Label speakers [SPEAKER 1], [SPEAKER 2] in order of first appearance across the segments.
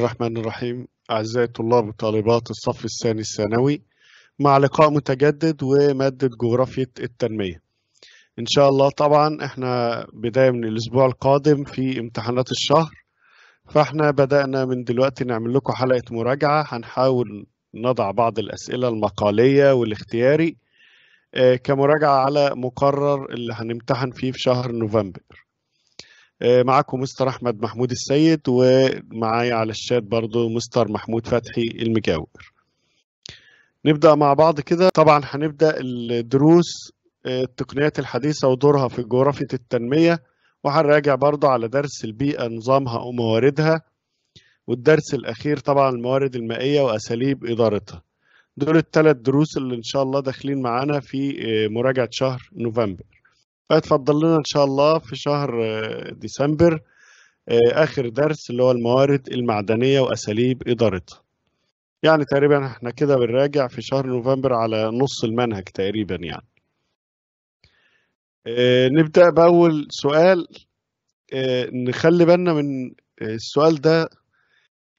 [SPEAKER 1] الرحمن الرحيم أعزائي الطلاب وطالبات الصف الثاني الثانوي مع لقاء متجدد ومادة جغرافية التنمية إن شاء الله طبعا إحنا بداية من الأسبوع القادم في امتحانات الشهر فإحنا بدأنا من دلوقتي نعمل لكم حلقة مراجعة هنحاول نضع بعض الأسئلة المقالية والاختياري آه، كمراجعة على مقرر اللي هنمتحن فيه في شهر نوفمبر آه، معاكم مستر احمد محمود السيد ومعايا على الشات برضو مستر محمود فتحي المجاور نبدا مع بعض كده طبعا هنبدا الدروس آه، التقنيات الحديثه ودورها في جغرافيه التنميه وهنراجع برضو على درس البيئه نظامها ومواردها والدرس الاخير طبعا الموارد المائيه واساليب ادارتها دول الثلاث دروس اللي ان شاء الله داخلين معانا في آه، مراجعه شهر نوفمبر فتفضل لنا ان شاء الله في شهر آه، ديسمبر آه، اخر درس اللي هو الموارد المعدنيه واساليب ادارتها يعني تقريبا احنا كده بنراجع في شهر نوفمبر على نص المنهج تقريبا يعني آه، نبدا باول سؤال نخلي بالنا من السؤال ده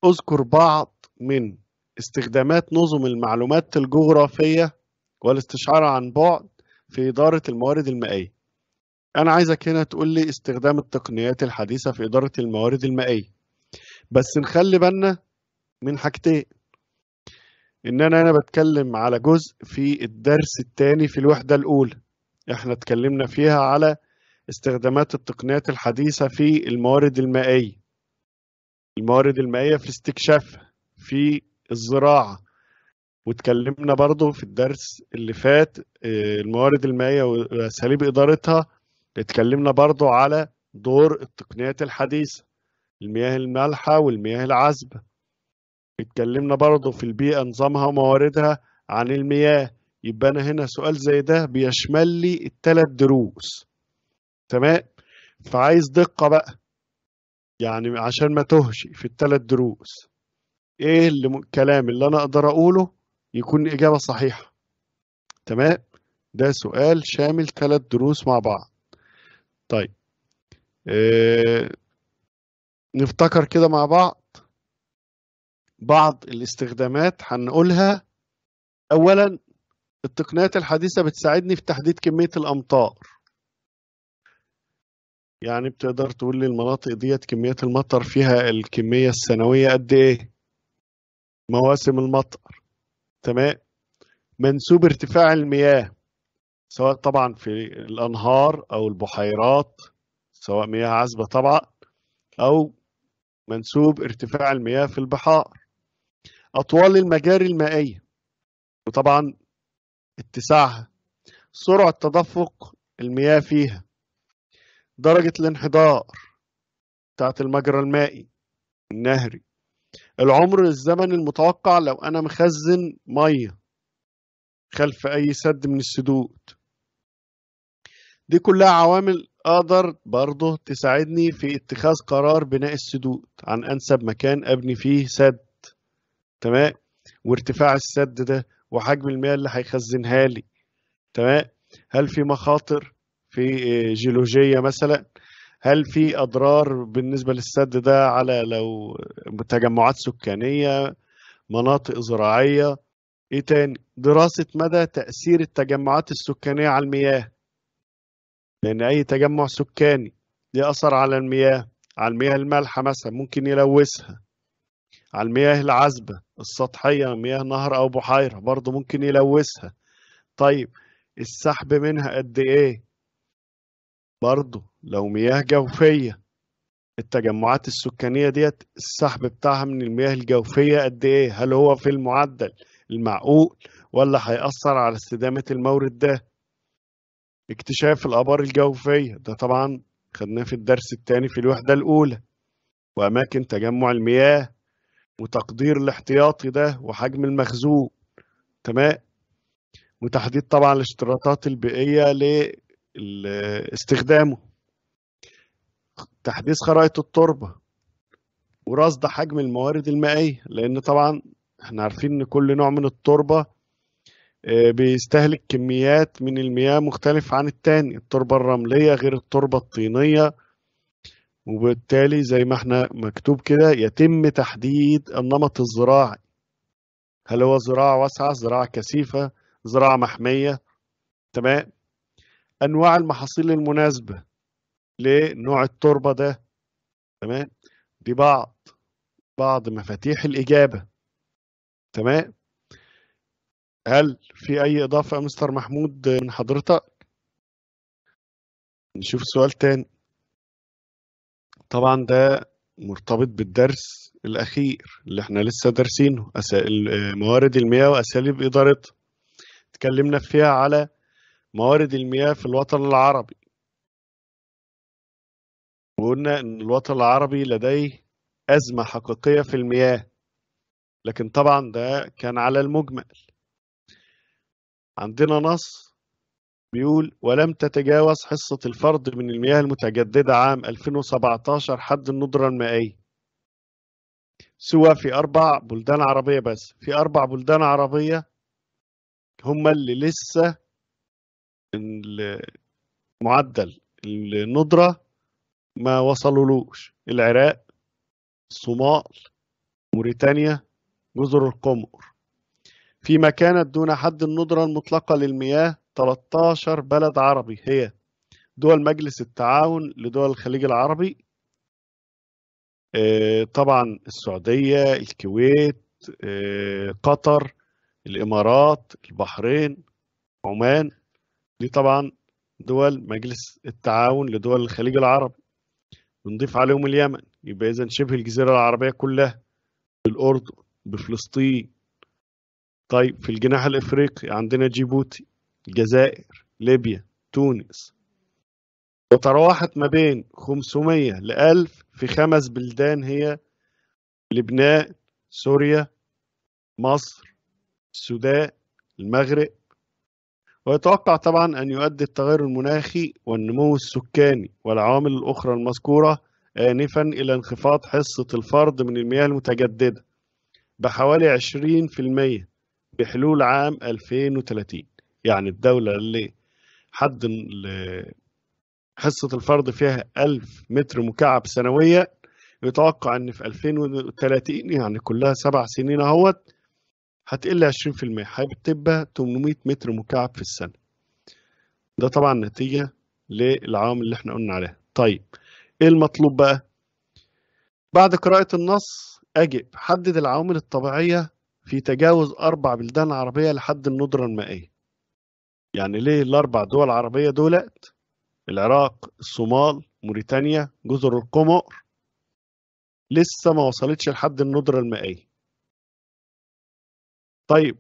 [SPEAKER 1] اذكر بعض من استخدامات نظم المعلومات الجغرافيه والاستشعار عن بعد في اداره الموارد المائيه انا عايزك هنا تقول لي استخدام التقنيات الحديثه في اداره الموارد المائيه بس نخلي بالنا من حاجتين ان انا انا بتكلم على جزء في الدرس الثاني في الوحده الاولى احنا اتكلمنا فيها على استخدامات التقنيات الحديثه في الموارد المائيه الموارد المائيه في استكشافها في الزراعه واتكلمنا برضو في الدرس اللي فات آه، الموارد المائيه واساليب ادارتها اتكلمنا برضو على دور التقنيات الحديثة المياه المالحة والمياه العذبة اتكلمنا برضو في البيئة نظامها ومواردها عن المياه يبقى أنا هنا سؤال زي ده بيشمل لي التلات دروس تمام فعايز دقة بقى يعني عشان ما تهش في التلات دروس ايه اللي الكلام اللي انا اقدر اقوله يكون اجابة صحيحة تمام ده سؤال شامل ثلاث دروس مع بعض طيب آه نفتكر كده مع بعض بعض الاستخدامات هنقولها اولا التقنيات الحديثه بتساعدني في تحديد كميه الامطار يعني بتقدر تقول لي المناطق ديت كمية المطر فيها الكميه السنويه قد ايه مواسم المطر تمام منسوب ارتفاع المياه سواء طبعا في الانهار او البحيرات سواء مياه عذبه طبعا او منسوب ارتفاع المياه في البحار اطوال المجاري المائيه وطبعا اتساعها سرعه تدفق المياه فيها درجه الانحدار بتاعت المجرى المائي النهري العمر الزمني المتوقع لو انا مخزن ميه خلف اي سد من السدود دي كلها عوامل اقدر برضه تساعدني في اتخاذ قرار بناء السدود عن انسب مكان ابني فيه سد تمام وارتفاع السد ده وحجم المياه اللي هيخزنها لي تمام هل في مخاطر في آه، جيولوجيه مثلا هل في اضرار بالنسبه للسد ده على لو تجمعات سكانيه مناطق زراعيه ايه تاني دراسه مدى تاثير التجمعات السكانيه على المياه لأن أي تجمع سكاني ليه أثر على المياه على المياه المالحة مثلا ممكن يلوثها على المياه العذبة السطحية مياه نهر أو بحيرة برضه ممكن يلوثها طيب السحب منها قد إيه برضه لو مياه جوفية التجمعات السكانية ديت السحب بتاعها من المياه الجوفية قد إيه هل هو في المعدل المعقول ولا هيأثر على استدامة المورد ده اكتشاف الآبار الجوفية ده طبعا خدناه في الدرس الثاني في الوحدة الأولى وأماكن تجمع المياه وتقدير الاحتياطي ده وحجم المخزون تمام وتحديد طبعا الاشتراطات البيئية لاستخدامه تحديث خرائط التربة ورصد حجم الموارد المائية لأن طبعا احنا عارفين ان كل نوع من التربة آه، بيستهلك كميات من المياه مختلفة عن التاني التربة الرملية غير التربة الطينية وبالتالي زي ما احنا مكتوب كده يتم تحديد النمط الزراعي هل هو زراعة واسعة زراعة كثيفة زراعة محمية تمام أنواع المحاصيل المناسبة لنوع التربة ده تمام دي بعض بعض مفاتيح الإجابة تمام هل في أي إضافة مستر محمود من حضرتك؟ نشوف سؤال تاني طبعا ده مرتبط بالدرس الأخير اللي احنا لسه دارسينه موارد المياه وأساليب إدارتها اتكلمنا فيها على موارد المياه في الوطن العربي وقلنا إن الوطن العربي لديه أزمة حقيقية في المياه لكن طبعا ده كان على المجمل عندنا نص بيقول ولم تتجاوز حصة الفرد من المياه المتجددة عام 2017 حد الندرة المائية سوى في أربع بلدان عربية بس في أربع بلدان عربية هم اللي لسه معدل الندرة ما وصلولوش العراق الصومال موريتانيا جزر القمر فيما كانت دون حد الندرة المطلقة للمياه 13 بلد عربي هي دول مجلس التعاون لدول الخليج العربي آه، طبعا السعودية الكويت آه، قطر الإمارات البحرين عمان دي طبعا دول مجلس التعاون لدول الخليج العربي بنضيف عليهم اليمن يبقى إذا شبه الجزيرة العربية كلها بالأردن بفلسطين طيب في الجناح الافريقي عندنا جيبوتي الجزائر ليبيا تونس وتراوحت ما بين 500 ل 1000 في خمس بلدان هي لبنان سوريا مصر السودان المغرب ويتوقع طبعا أن يؤدي التغير المناخي والنمو السكاني والعوامل الأخرى المذكورة آنفا إلى انخفاض حصة الفرد من المياه المتجددة بحوالي 20% بحلول عام 2030 يعني الدولة اللي حد حصة الفرد فيها 1000 متر مكعب سنويا يتوقع ان في 2030 يعني كلها سبع سنين اهوت هتقل 20% هتبقى 800 متر مكعب في السنة ده طبعا نتيجة للعوامل اللي احنا قلنا عليها طيب ايه المطلوب بقى بعد قراءة النص أجب حدد العوامل الطبيعية في تجاوز أربع بلدان عربية لحد الندرة المائية يعني ليه الأربع دول عربية دولت العراق الصومال موريتانيا جزر القمر لسه ما وصلتش لحد الندرة المائية طيب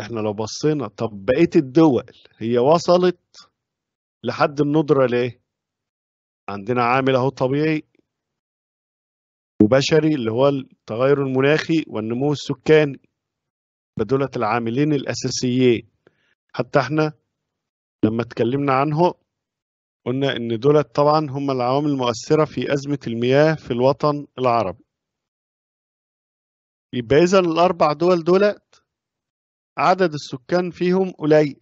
[SPEAKER 1] احنا لو بصينا طب بقية الدول هي وصلت لحد الندرة ليه عندنا عامل اهو طبيعي وبشري اللي هو التغير المناخي والنمو السكاني فدولة العاملين الأساسيين حتى احنا لما اتكلمنا عنه قلنا ان دول طبعا هم العوامل المؤثرة في أزمة المياه في الوطن العربي يبقى إذا الأربع دول دولت عدد السكان فيهم قليل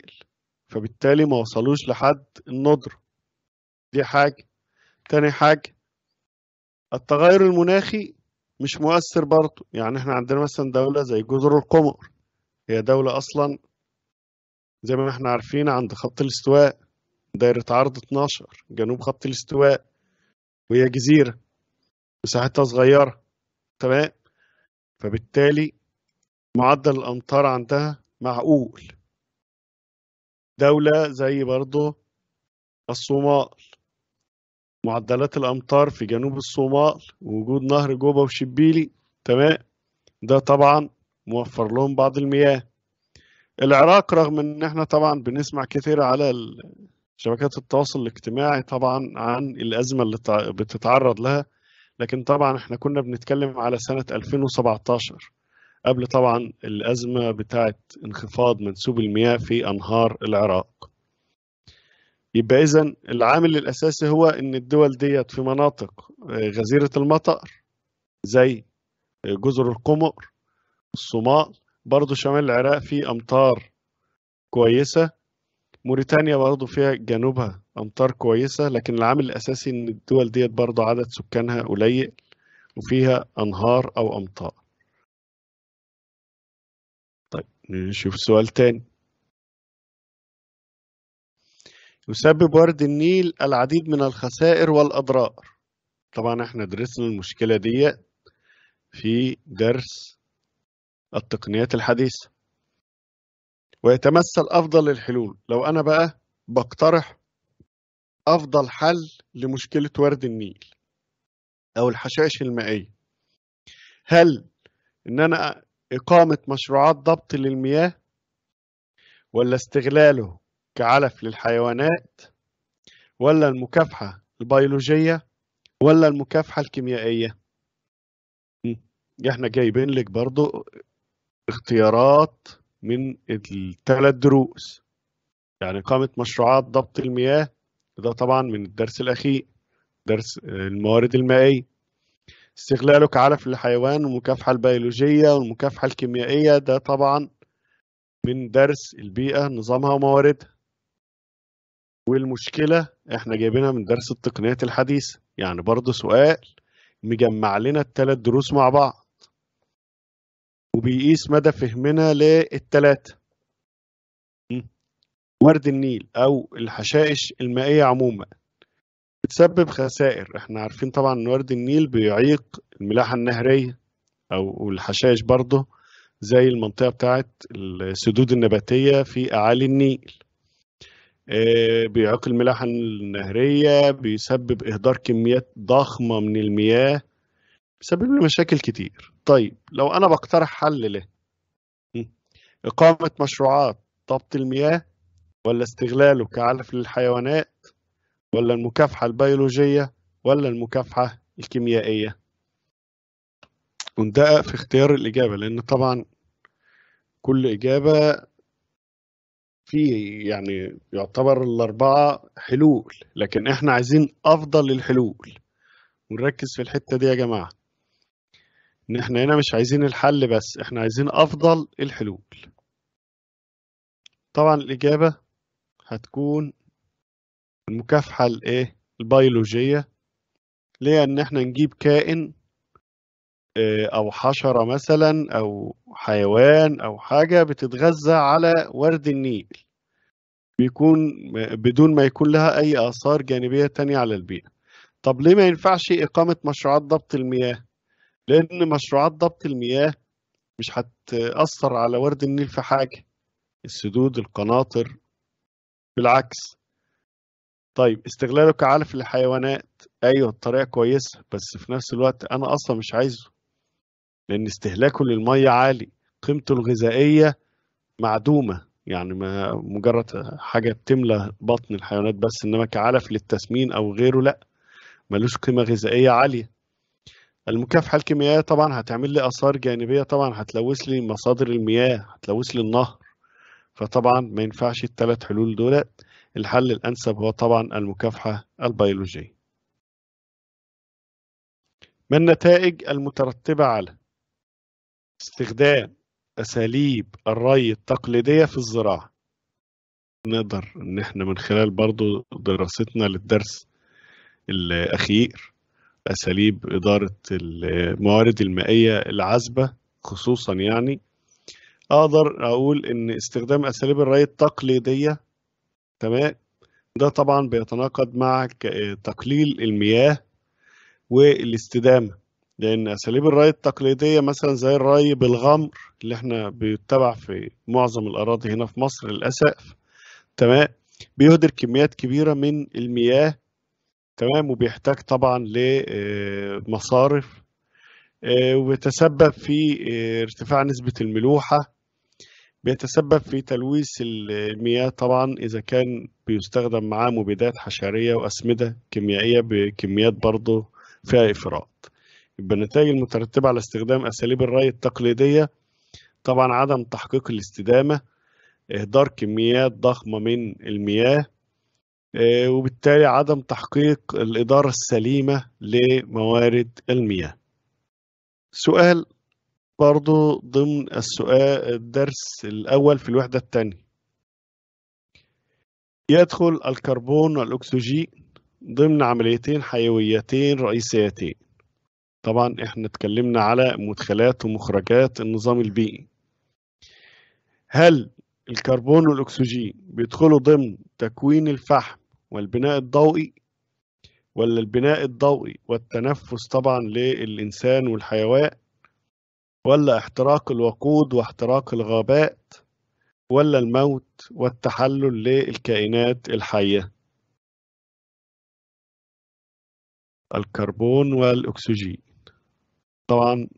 [SPEAKER 1] فبالتالي ما وصلوش لحد الندرة دي حاجة تاني حاجة التغير المناخي مش مؤثر برضه يعني احنا عندنا مثلا دولة زي جزر القمر هي دولة أصلا زي ما احنا عارفين عند خط الاستواء دايرة عرض 12 جنوب خط الاستواء وهي جزيرة مساحتها صغيرة تمام فبالتالي معدل الأمطار عندها معقول دولة زي برضه الصومال معدلات الأمطار في جنوب الصومال وجود نهر جوبا وشبيلي تمام ده طبعا موفر لهم بعض المياه العراق رغم ان احنا طبعا بنسمع كثير على شبكات التواصل الاجتماعي طبعا عن الأزمة اللي بتتعرض لها لكن طبعا احنا كنا بنتكلم على سنة 2017 قبل طبعا الأزمة بتاعت انخفاض منسوب المياه في أنهار العراق يبقى إذا العامل الأساسي هو إن الدول ديت في مناطق آه، غزيرة المطر زي آه، جزر القمر الصومال برضو شمال العراق في أمطار كويسة موريتانيا برضو فيها جنوبها أمطار كويسة لكن العامل الأساسي إن الدول ديت برضو عدد سكانها قليل وفيها أنهار أو أمطار طيب نشوف سؤال تاني يسبب ورد النيل العديد من الخسائر والأضرار طبعا احنا درسنا المشكلة دي في درس التقنيات الحديثة ويتمثل أفضل الحلول لو أنا بقى بقترح أفضل حل لمشكلة ورد النيل أو الحشائش المائية هل إن أنا إقامة مشروعات ضبط للمياه ولا استغلاله كعلف للحيوانات ولا المكافحة البيولوجية ولا المكافحة الكيميائية احنا جايبين لك برضو اختيارات من الثلاث دروس يعني إقامة مشروعات ضبط المياه ده طبعا من الدرس الأخير درس الموارد المائية استغلاله كعلف للحيوان والمكافحة البيولوجية والمكافحة الكيميائية ده طبعا من درس البيئة نظامها ومواردها والمشكله احنا جايبينها من درس التقنيات الحديثه يعني برضه سؤال مجمع لنا الثلاث دروس مع بعض وبيقيس مدى فهمنا للثلاثه ورد النيل او الحشائش المائيه عموما بتسبب خسائر احنا عارفين طبعا ان ورد النيل بيعيق الملاحه النهريه او الحشائش برضه زي المنطقه بتاعه السدود النباتيه في اعالي النيل آه، بيعيق الملاحة النهرية بيسبب إهدار كميات ضخمة من المياه بيسبب لنا مشاكل كتير طيب لو أنا بقترح حل له إقامة مشروعات ضبط المياه ولا استغلاله كعلف للحيوانات ولا المكافحة البيولوجية ولا المكافحة الكيميائية وندقق في اختيار الإجابة لأن طبعا كل إجابة في يعني يعتبر الأربعة حلول لكن إحنا عايزين أفضل الحلول ونركز في الحتة دي يا جماعة إن إحنا هنا مش عايزين الحل بس إحنا عايزين أفضل الحلول طبعا الإجابة هتكون المكافحة الإيه البيولوجية ليه ان إحنا نجيب كائن آه، او حشره مثلا او حيوان او حاجه بتتغذى على ورد النيل بيكون بدون ما يكون لها أي آثار جانبية تانية على البيئة طب ليه ما ينفعش إقامة مشروعات ضبط المياه؟ لأن مشروعات ضبط المياه مش هتأثر على ورد النيل في حاجة السدود القناطر بالعكس طيب استغلاله كعلف للحيوانات أيوه الطريقة كويسة بس في نفس الوقت أنا أصلا مش عايزه لأن استهلاكه للمية عالي قيمته الغذائية معدومة يعني ما مجرد حاجه بتملى بطن الحيوانات بس انما كعلف للتسمين او غيره لا ملوش قيمه غذائيه عاليه المكافحه الكيميائيه طبعا هتعمل لي اثار جانبيه طبعا هتلوث لي مصادر المياه هتلوث لي النهر فطبعا ما ينفعش الثلاث حلول دول الحل الانسب هو طبعا المكافحه البيولوجيه ما النتائج المترتبه على استخدام أساليب الري التقليدية في الزراعة نقدر إن إحنا من خلال برضو دراستنا للدرس الأخير أساليب إدارة الموارد المائية العذبة خصوصا يعني أقدر أقول إن استخدام أساليب الري التقليدية تمام ده طبعا بيتناقض مع تقليل المياه والاستدامة لان اساليب الري التقليديه مثلا زي الري بالغمر اللي احنا بيتبع في معظم الاراضي هنا في مصر للاسف تمام بيهدر كميات كبيره من المياه تمام وبيحتاج طبعا لمصارف آه، آه، وبيتسبب في آه، ارتفاع نسبه الملوحه بيتسبب في تلويث المياه طبعا اذا كان بيستخدم معاه مبيدات حشريه واسمده كيميائيه بكميات برضه فيها افراط يبقى النتائج المترتبة على استخدام أساليب الري التقليدية طبعا عدم تحقيق الاستدامة إهدار كميات ضخمة من المياه آه، وبالتالي عدم تحقيق الإدارة السليمة لموارد المياه سؤال برضو ضمن السؤال الدرس الأول في الوحدة الثانية يدخل الكربون والأكسجين ضمن عمليتين حيويتين رئيسيتين طبعا احنا اتكلمنا على مدخلات ومخرجات النظام البيئي هل الكربون والاكسجين بيدخلوا ضمن تكوين الفحم والبناء الضوئي ولا البناء الضوئي والتنفس طبعا للإنسان والحيوان ولا احتراق الوقود واحتراق الغابات ولا الموت والتحلل للكائنات الحية الكربون والأكسجين طبعا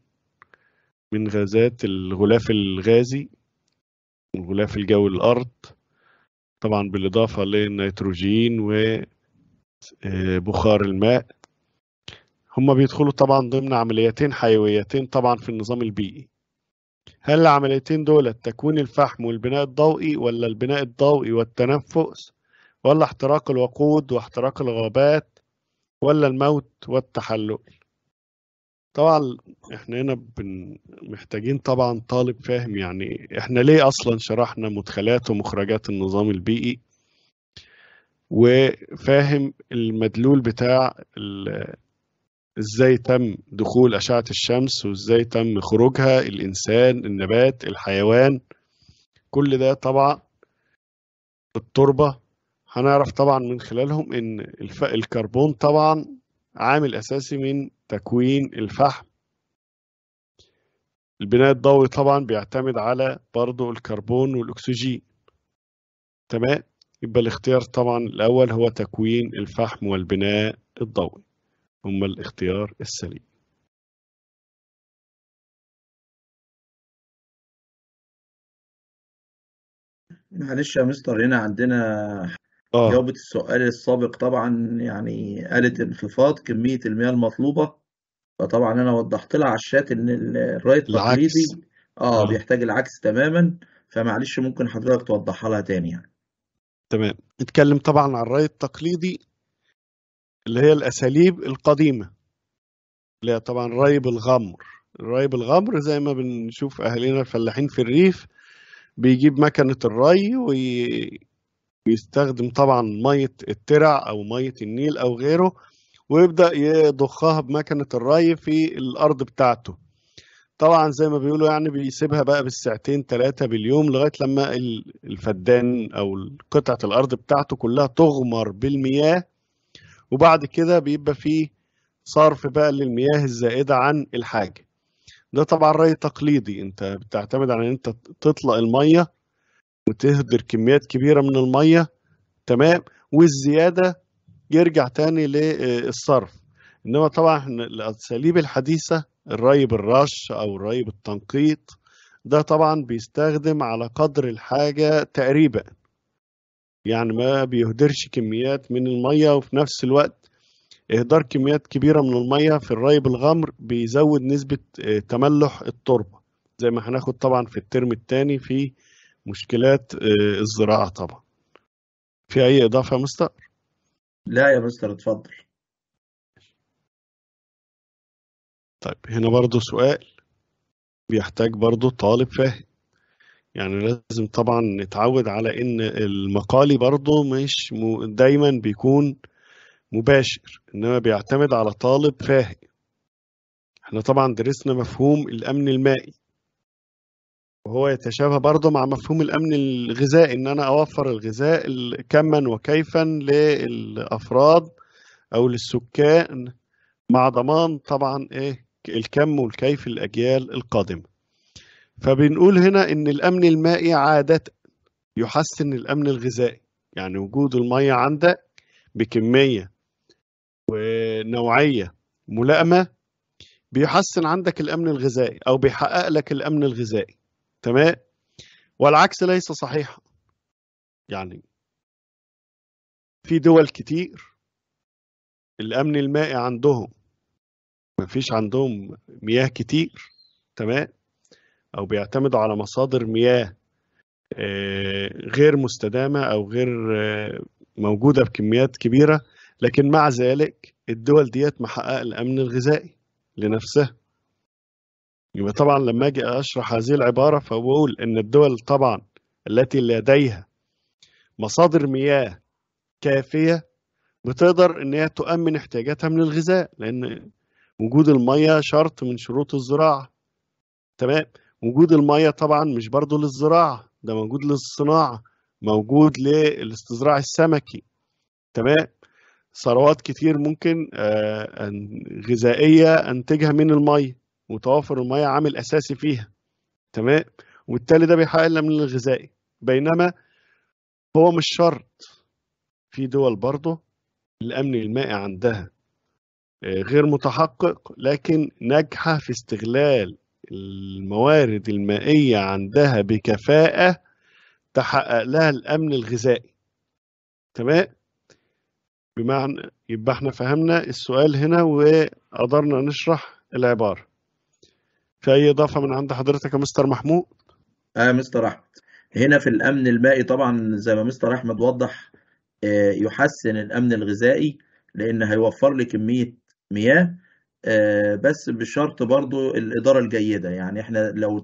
[SPEAKER 1] من غازات الغلاف الغازي والغلاف الجوي للأرض طبعا بالإضافة للنيتروجين وبخار آه، الماء هما بيدخلوا طبعا ضمن عمليتين حيويتين طبعا في النظام البيئي هل العمليتين دول تكوين الفحم والبناء الضوئي ولا البناء الضوئي والتنفس ولا احتراق الوقود واحتراق الغابات ولا الموت والتحلل طبعا احنا هنا بن... محتاجين طبعا طالب فاهم يعني احنا ليه اصلا شرحنا مدخلات ومخرجات النظام البيئي وفاهم المدلول بتاع ال... ازاي تم دخول اشعه الشمس وازاي تم خروجها الانسان النبات الحيوان كل ده طبعا التربه هنعرف طبعا من خلالهم ان الف... الكربون طبعا عامل اساسي من تكوين الفحم البناء الضوئي طبعا بيعتمد على برضو الكربون والأكسجين تمام يبقى الاختيار طبعا الأول هو تكوين الفحم والبناء الضوئي هما الاختيار السليم معلش يا
[SPEAKER 2] مستر هنا عندنا اه جاوبت السؤال السابق طبعا يعني قالت انخفاض كمية المياه المطلوبة فطبعا أنا وضحت لها على الشات إن الري العكس التقليدي آه اه بيحتاج العكس تماما فمعلش ممكن حضرتك توضحها لها تاني
[SPEAKER 1] يعني تمام نتكلم طبعا عن الري التقليدي اللي هي الاساليب القديمه اللي هي طبعا ري بالغمر الري بالغمر زي ما بنشوف اهالينا الفلاحين في الريف بيجيب مكنه الري بيستخدم طبعا ميه الترع او ميه النيل او غيره ويبدا يضخها بمكنه الري في الارض بتاعته طبعا زي ما بيقولوا يعني بيسيبها بقى بالساعتين ثلاثه باليوم لغايه لما الفدان او قطعه الارض بتاعته كلها تغمر بالمياه وبعد كده بيبقى فيه صرف بقى للمياه الزائده عن الحاجه ده طبعا ري تقليدي انت بتعتمد على ان انت تطلق الميه وتهدر كميات كبيره من الميه تمام والزياده يرجع تاني للصرف انما طبعا الاساليب الحديثه الري بالرش او الري بالتنقيط ده طبعا بيستخدم على قدر الحاجه تقريبا يعني ما بيهدرش كميات من الميه وفي نفس الوقت اهدار كميات كبيره من الميه في الري بالغمر بيزود نسبه آه، تملح التربه زي ما هناخد طبعا في الترم الثاني في مشكلات آه، الزراعه طبعا في اي اضافه يا مستر لا يا مستر اتفضل طيب هنا برضو سؤال بيحتاج برضو طالب فاهم يعني لازم طبعا نتعود على ان المقالي برضو مش دايما بيكون مباشر انما بيعتمد على طالب فاهم احنا طبعا درسنا مفهوم الامن المائي وهو يتشابه برضه مع مفهوم الامن الغذائي ان انا اوفر الغذاء كما وكيفا للافراد او للسكان مع ضمان طبعا ايه الكم والكيف الاجيال القادمه فبنقول هنا ان الامن المائي عاده يحسن الامن الغذائي يعني وجود الميه عندك بكميه ونوعيه ملائمه بيحسن عندك الامن الغذائي او بيحقق لك الامن الغذائي تمام والعكس ليس صحيحا يعني في دول كتير الأمن المائي عندهم مفيش عندهم مياه كتير تمام أو بيعتمدوا على مصادر مياه آه، غير مستدامة أو غير آه، موجودة بكميات كبيرة لكن مع ذلك الدول ديت محقق الأمن الغذائي لنفسها يبقى طبعا لما اجي اشرح هذه العباره فبقول ان الدول طبعا التي لديها مصادر مياه كافيه بتقدر ان هي تؤمن احتياجاتها من الغذاء لان وجود الميه شرط من شروط الزراعه تمام وجود الميه طبعا مش برضه للزراعه ده موجود للصناعه موجود للاستزراع السمكي تمام ثروات كتير ممكن آه، غذائيه انتجها من الميه وتوافر الميه عامل اساسي فيها تمام وبالتالي ده بيحقق الامن الغذائي بينما هو مش شرط في دول برضه الامن المائي عندها آه، غير متحقق لكن ناجحه في استغلال الموارد المائيه عندها بكفاءه تحقق لها الامن الغذائي تمام بمعنى يبقى احنا فهمنا السؤال هنا وقدرنا نشرح العباره في اي اضافه من عند حضرتك يا مستر محمود اه مستر احمد هنا في الامن المائي طبعا زي
[SPEAKER 2] ما مستر احمد وضح آه، يحسن الامن الغذائي لان هيوفر لي كميه مياه آه، بس بشرط برضو الاداره الجيده يعني احنا لو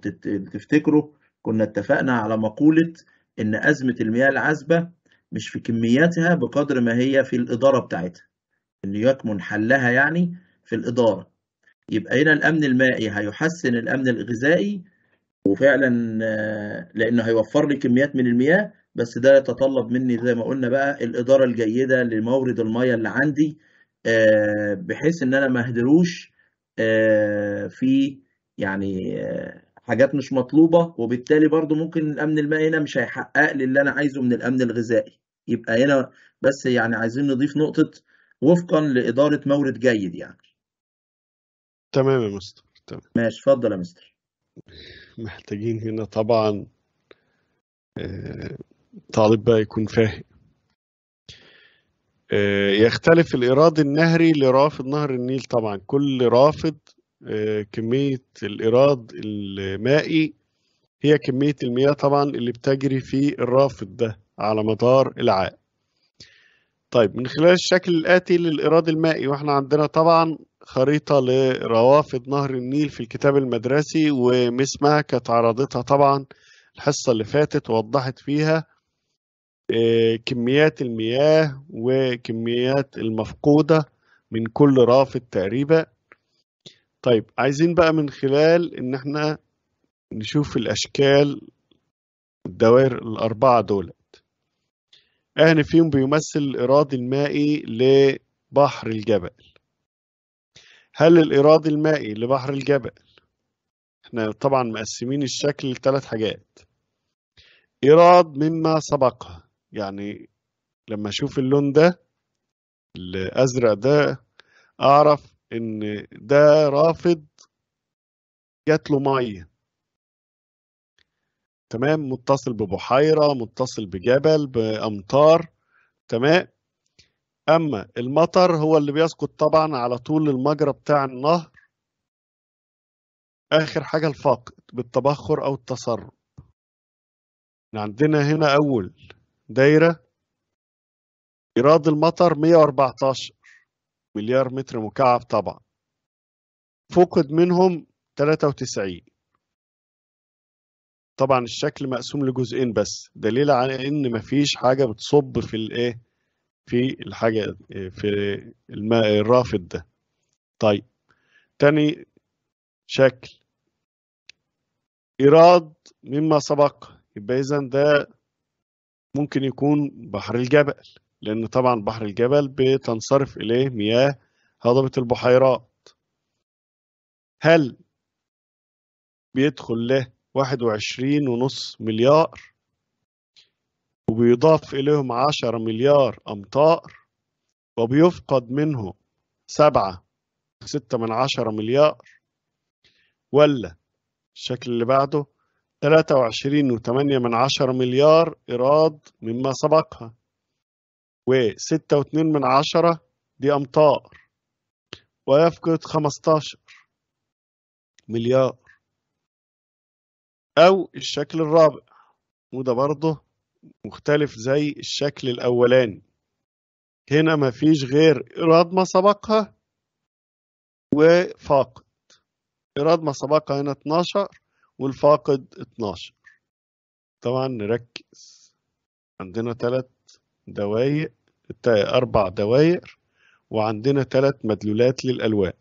[SPEAKER 2] تفتكروا كنا اتفقنا على مقوله ان ازمه المياه العذبه مش في كمياتها بقدر ما هي في الاداره بتاعتها ان يكمن حلها يعني في الاداره يبقى هنا الامن المائي هيحسن الامن الغذائي وفعلا آه، لانه هيوفر لي كميات من المياه بس ده يتطلب مني زي ما قلنا بقى الاداره الجيده لمورد المياه اللي عندي آه، بحيث ان انا ما اهدروش آه، في يعني حاجات مش مطلوبه وبالتالي برضو ممكن الامن المائي هنا مش هيحقق لي اللي انا عايزه من الامن الغذائي يبقى هنا بس يعني عايزين نضيف نقطه وفقا لاداره
[SPEAKER 1] مورد جيد يعني تمام يا مستر تمام ماشي اتفضل يا مستر محتاجين هنا طبعا آه، طالب بقى يكون فاهم آه، يختلف الإيراد النهري لرافد نهر النيل طبعا كل رافد آه، كمية الإيراد المائي هي كمية المياه طبعا اللي بتجري في الرافد ده على مدار العام طيب من خلال الشكل الآتي للإيراد المائي واحنا عندنا طبعا خريطة لروافد نهر النيل في الكتاب المدرسي ومسمها كانت عرضتها طبعا الحصة اللي فاتت ووضحت فيها آه، كميات المياه وكميات المفقودة من كل رافد تقريبا طيب عايزين بقى من خلال ان احنا نشوف الاشكال الدوائر الاربعة دولت اهن فيهم بيمثل الايراد المائي لبحر الجبل هل الإيراد المائي لبحر الجبل احنا طبعا مقسمين الشكل لثلاث حاجات إيراد مما سبقها يعني لما أشوف اللون ده الأزرق ده أعرف إن ده رافض جات له مية تمام متصل ببحيرة متصل بجبل بأمطار تمام اما المطر هو اللي بيسقط طبعا على طول المجرى بتاع النهر اخر حاجه الفاقد بالتبخر او التسرب عندنا هنا اول دايره ايراد المطر 114 مليار متر مكعب طبعا فقد منهم 93 طبعا الشكل مقسوم لجزئين بس دليل على ان مفيش حاجه بتصب في الايه في الحاجة في الماء الرافد ده طيب تاني شكل إيراد مما سبق يبقى إذا ده ممكن يكون بحر الجبل لأن طبعا بحر الجبل بتنصرف إليه مياه هضبة البحيرات هل بيدخل له 21 ونص مليار وبيضاف إليهم عشر مليار أمتار وبيفقد منه سبعة ستة من عشرة مليار ولا الشكل اللي بعده تلاتة وعشرين وثمانية من عشرة مليار إيراد مما سبقها وستة واثنين من عشرة دي أمتار ويفقد خمستاشر مليار أو الشكل الرابع وده برضه مختلف زي الشكل الأولاني هنا مفيش غير إيراد ما سبقها وفاقد إيراد ما سبقها هنا 12 والفاقد 12 طبعا نركز عندنا ثلاث دواير أربع دواير وعندنا ثلاث مدلولات للألوان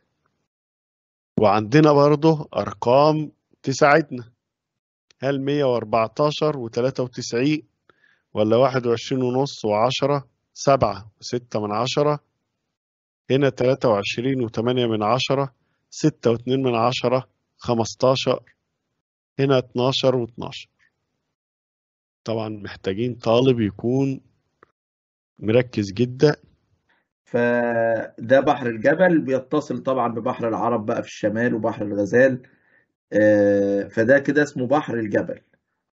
[SPEAKER 1] وعندنا برضه أرقام تساعدنا هل 114 و93 ولا واحد وعشرين ونص وعشرة سبعة وستة من عشرة هنا تلاتة وعشرين وتمانية من عشرة ستة واتنين من عشرة خمستاشر هنا اتناشر واتناشر طبعا محتاجين طالب يكون مركز جدا
[SPEAKER 2] فده بحر الجبل بيتصل طبعا ببحر العرب بقى في الشمال وبحر الغزال آه، فده كده اسمه بحر الجبل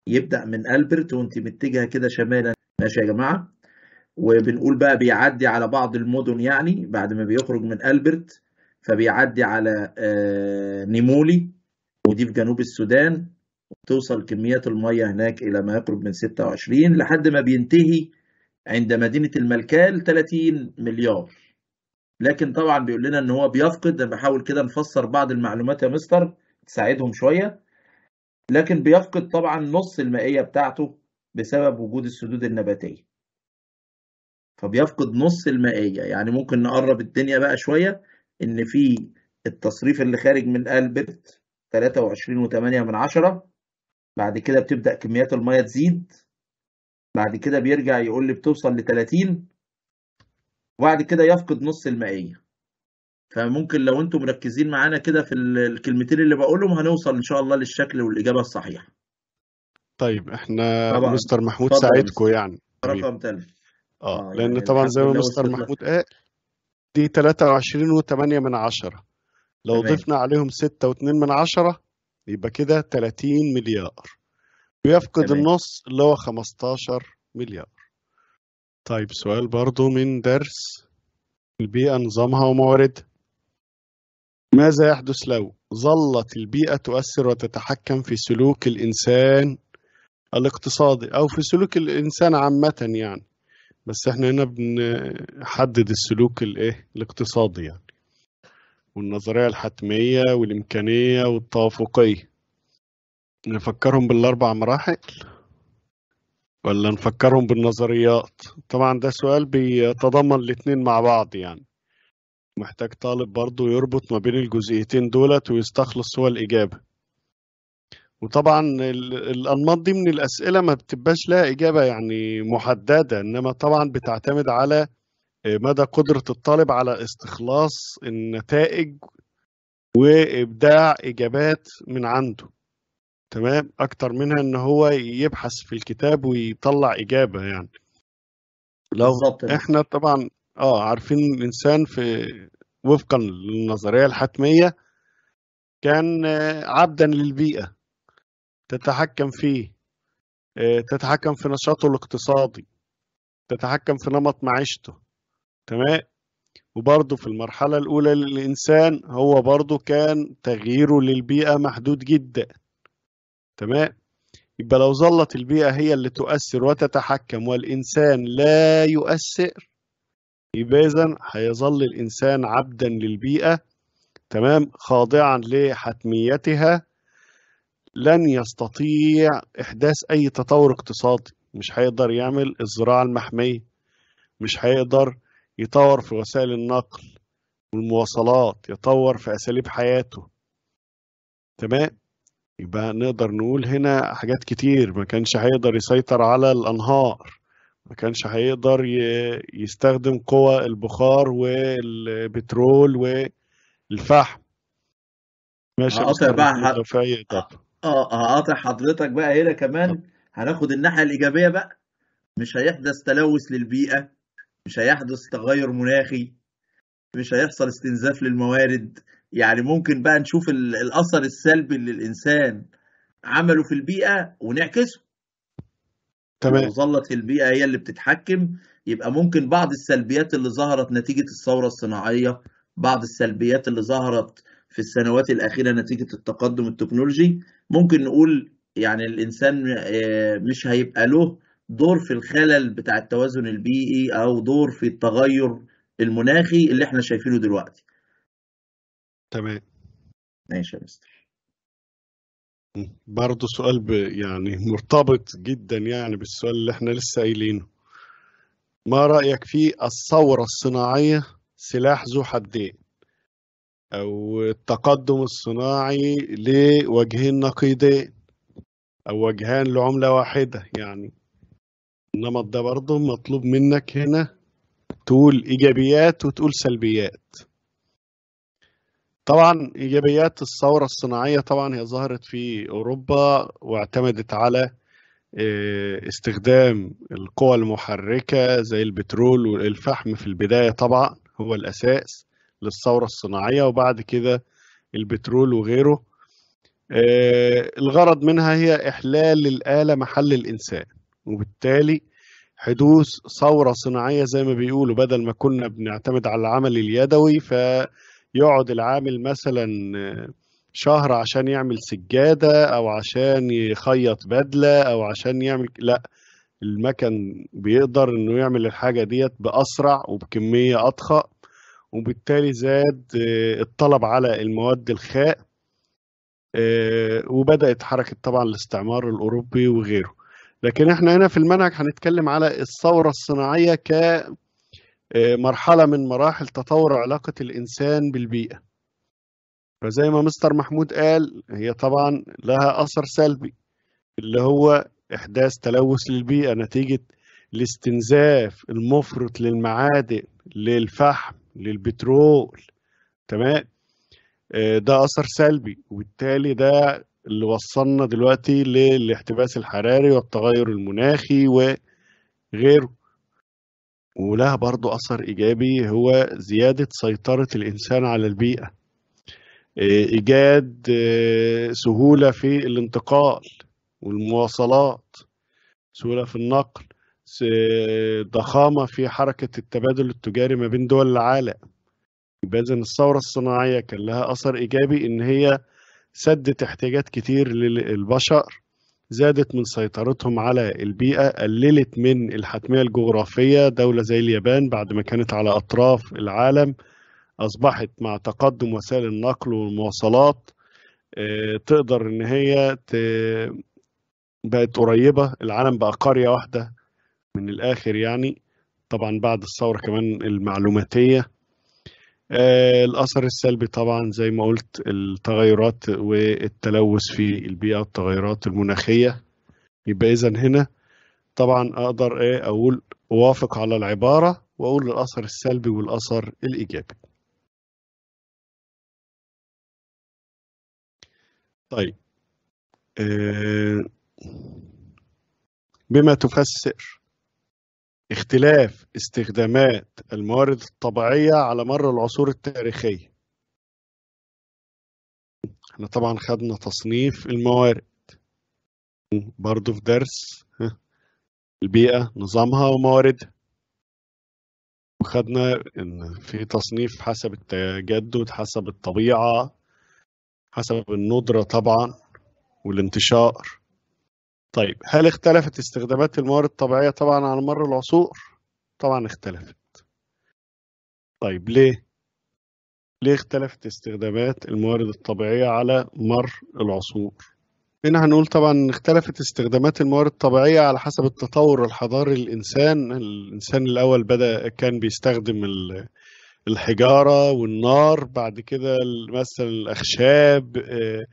[SPEAKER 2] يبدأ من ألبرت وانت متجهة كده شمالا ماشي يا جماعة وبنقول بقى بيعدي على بعض المدن يعني بعد ما بيخرج من ألبرت فبيعدي على آه، نيمولي ودي في جنوب السودان وتوصل كميات المية هناك إلى ما يقرب من 26 لحد ما بينتهي عند مدينة الملكال 30 مليار لكن طبعا بيقول لنا ان هو بيفقد بحاول كده نفسر بعض المعلومات يا مستر تساعدهم شويه لكن بيفقد طبعا نص المائية بتاعته بسبب وجود السدود النباتية فبيفقد نص المائية يعني ممكن نقرب الدنيا بقى شوية إن في التصريف اللي خارج من ألبرت 23.8 من عشرة بعد كده بتبدأ كميات المية تزيد بعد كده بيرجع يقول لي بتوصل ل 30 وبعد كده يفقد نص المائية فممكن لو انتم مركزين معانا كده في الكلمتين اللي بقولهم هنوصل ان شاء الله للشكل والاجابه الصحيحه
[SPEAKER 1] طيب احنا طبعا. مستر محمود ساعدكم يعني رقم ثالث. آه،, اه لان يعني طبعا زي ما مستر محمود قال دي 23 و8 من عشرة لو ضفنا عليهم 6 و2 من عشرة يبقى كده 30 مليار بيفقد تمام. النص اللي هو 15 مليار طيب سؤال برضو من درس البيئة نظامها ومواردها ماذا يحدث لو ظلت البيئة تؤثر وتتحكم في سلوك الإنسان الاقتصادي أو في سلوك الإنسان عامة يعني بس احنا هنا بنحدد السلوك الايه الاقتصادي يعني والنظرية الحتمية والإمكانية والتوافقية نفكرهم بالأربع مراحل ولا نفكرهم بالنظريات طبعا ده سؤال بيتضمن الاتنين مع بعض يعني محتاج طالب برضو يربط ما بين الجزئيتين دولت ويستخلص هو الإجابة وطبعا الأنماط دي من الأسئلة ما بتبقاش لها إجابة يعني محددة إنما طبعا بتعتمد على آه، مدى قدرة الطالب على استخلاص النتائج وإبداع إجابات من عنده تمام أكتر منها إن هو يبحث في الكتاب ويطلع إجابة يعني لو بالضبط. احنا طبعا اه عارفين الانسان في وفقا للنظريه الحتميه كان آه، عبدا للبيئه تتحكم فيه آه، تتحكم في نشاطه الاقتصادي تتحكم في نمط معيشته تمام وبرضه في المرحلة الأولى للإنسان هو برضه كان تغييره للبيئة محدود جدا تمام يبقى لو ظلت البيئة هي اللي تؤثر وتتحكم والإنسان لا يؤثر يبقى إذا هيظل الإنسان عبدا للبيئة تمام خاضعا لحتميتها لن يستطيع إحداث أي تطور اقتصادي مش هيقدر يعمل الزراعة المحمية مش هيقدر يطور في وسائل النقل والمواصلات يطور في أساليب حياته تمام يبقى نقدر نقول هنا حاجات كتير ما كانش هيقدر يسيطر على الأنهار ما كانش هيقدر يستخدم قوى البخار والبترول والفحم ماشي هقاطع بقى
[SPEAKER 2] آه،, اه هقاطع حضرتك بقى هنا كمان هناخد الناحيه الايجابيه بقى مش هيحدث تلوث للبيئه مش هيحدث تغير مناخي مش هيحصل استنزاف للموارد يعني ممكن بقى نشوف الاثر السلبي اللي الانسان عمله في البيئه ونعكسه تمام وظلت البيئه هي اللي بتتحكم يبقى ممكن بعض السلبيات اللي ظهرت نتيجه الثوره الصناعيه بعض السلبيات اللي ظهرت في السنوات الاخيره نتيجه التقدم التكنولوجي ممكن نقول يعني الانسان آه، مش هيبقى له دور في الخلل بتاع التوازن البيئي او دور في التغير المناخي اللي احنا شايفينه دلوقتي
[SPEAKER 1] تمام ماشي يا مستر برضه سؤال ب... يعني مرتبط جدا يعني بالسؤال اللي احنا لسه قايلينه ما رأيك في الثورة الصناعية سلاح ذو حدين أو التقدم الصناعي لوجهين نقيضين أو وجهان لعملة واحدة يعني النمط ده برضه مطلوب منك هنا تقول إيجابيات وتقول سلبيات طبعا ايجابيات الثوره الصناعيه طبعا هي ظهرت في اوروبا واعتمدت على آه، استخدام القوى المحركه زي البترول والفحم في البدايه طبعا هو الاساس للثوره الصناعيه وبعد كده البترول وغيره آه، الغرض منها هي احلال الاله محل الانسان وبالتالي حدوث ثوره صناعيه زي ما بيقولوا بدل ما كنا بنعتمد على العمل اليدوي ف يقعد العامل مثلا شهر عشان يعمل سجادة أو عشان يخيط بدلة أو عشان يعمل لا المكن بيقدر إنه يعمل الحاجة ديت بأسرع وبكمية أضخم وبالتالي زاد آه، الطلب على المواد الخاء آه، وبدأت حركة طبعا الاستعمار الأوروبي وغيره لكن احنا هنا في المنهج هنتكلم على الثورة الصناعية ك آه، مرحلة من مراحل تطور علاقة الإنسان بالبيئة فزي ما مستر محمود قال هي طبعا لها أثر سلبي اللي هو إحداث تلوث للبيئة نتيجة الاستنزاف المفرط للمعادن للفحم للبترول تمام آه، ده أثر سلبي وبالتالي ده اللي وصلنا دلوقتي للاحتباس الحراري والتغير المناخي وغيره ولها برضو أثر إيجابي هو زيادة سيطرة الإنسان على البيئة آه، إيجاد آه، سهولة في الانتقال والمواصلات سهولة في النقل آه، ضخامة في حركة التبادل التجاري ما بين دول العالم يبقى الثورة الصناعية كان لها أثر إيجابي إن هي سدت احتياجات كتير للبشر زادت من سيطرتهم على البيئة قللت من الحتمية الجغرافية دولة زي اليابان بعد ما كانت على أطراف العالم أصبحت مع تقدم وسائل النقل والمواصلات آه، تقدر إن هي بقت قريبة العالم بقى قرية واحدة من الآخر يعني طبعا بعد الثورة كمان المعلوماتية آه، الأثر السلبي طبعا زي ما قلت التغيرات والتلوث في البيئة التغيرات المناخية يبقى إذا هنا طبعا أقدر إيه أقول أوافق على العبارة وأقول الأثر السلبي والأثر الإيجابي طيب آه، بما تفسر اختلاف استخدامات الموارد الطبيعية على مر العصور التاريخية احنا طبعا خدنا تصنيف الموارد برضو في درس البيئة نظامها ومواردها وخدنا ان في تصنيف حسب التجدد حسب الطبيعة حسب الندرة طبعا والانتشار طيب هل اختلفت استخدامات الموارد الطبيعية طبعا على مر العصور؟ طبعا اختلفت. طيب ليه؟ ليه اختلفت استخدامات الموارد الطبيعية على مر العصور؟ هنا هنقول طبعا اختلفت استخدامات الموارد الطبيعية على حسب التطور الحضاري للإنسان، الإنسان الأول بدأ كان بيستخدم الحجارة والنار، بعد كده مثلا الأخشاب آه،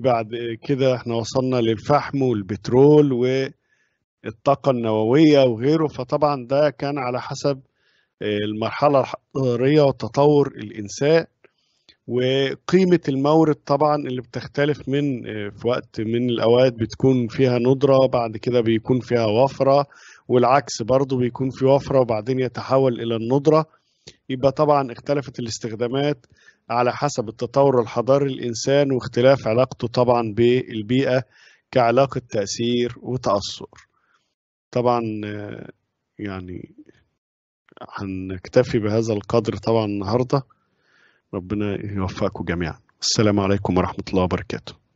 [SPEAKER 1] بعد كده احنا وصلنا للفحم والبترول والطاقة النووية وغيره فطبعا ده كان على حسب آه، المرحلة الحضارية وتطور الإنسان وقيمة المورد طبعا اللي بتختلف من آه، في وقت من الأوقات بتكون فيها ندرة بعد كده بيكون فيها وفرة والعكس برضه بيكون في وفرة وبعدين يتحول إلى الندرة يبقى طبعا اختلفت الاستخدامات على حسب التطور الحضاري الإنسان واختلاف علاقته طبعا بالبيئة كعلاقة تأثير وتأثر طبعا يعني هنكتفي بهذا القدر طبعا النهارده ربنا يوفقكم جميعا السلام عليكم ورحمة الله وبركاته